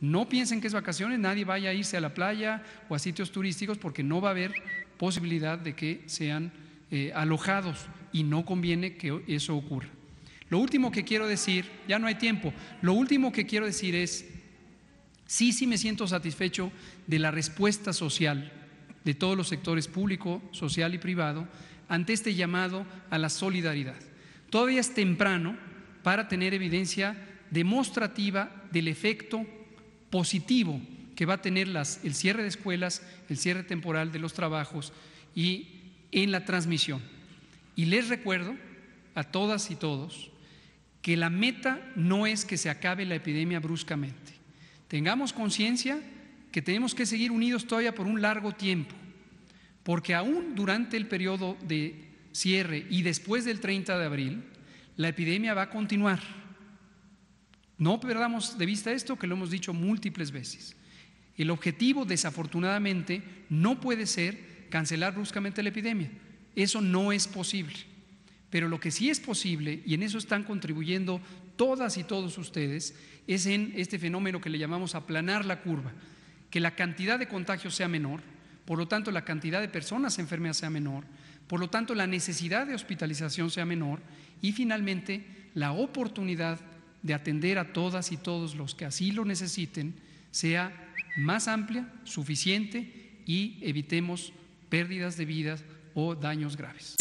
No piensen que es vacaciones, nadie vaya a irse a la playa o a sitios turísticos porque no va a haber posibilidad de que sean eh, alojados y no conviene que eso ocurra. Lo último que quiero decir, ya no hay tiempo, lo último que quiero decir es, sí, sí me siento satisfecho de la respuesta social de todos los sectores público, social y privado ante este llamado a la solidaridad. Todavía es temprano para tener evidencia demostrativa del efecto positivo que va a tener las, el cierre de escuelas, el cierre temporal de los trabajos y en la transmisión. Y les recuerdo a todas y todos que la meta no es que se acabe la epidemia bruscamente. Tengamos conciencia que tenemos que seguir unidos todavía por un largo tiempo, porque aún durante el periodo de cierre y después del 30 de abril, la epidemia va a continuar no perdamos de vista esto que lo hemos dicho múltiples veces. El objetivo, desafortunadamente, no puede ser cancelar bruscamente la epidemia. Eso no es posible. Pero lo que sí es posible, y en eso están contribuyendo todas y todos ustedes, es en este fenómeno que le llamamos aplanar la curva, que la cantidad de contagios sea menor, por lo tanto la cantidad de personas enfermas sea menor, por lo tanto la necesidad de hospitalización sea menor y finalmente la oportunidad de atender a todas y todos los que así lo necesiten sea más amplia, suficiente y evitemos pérdidas de vidas o daños graves.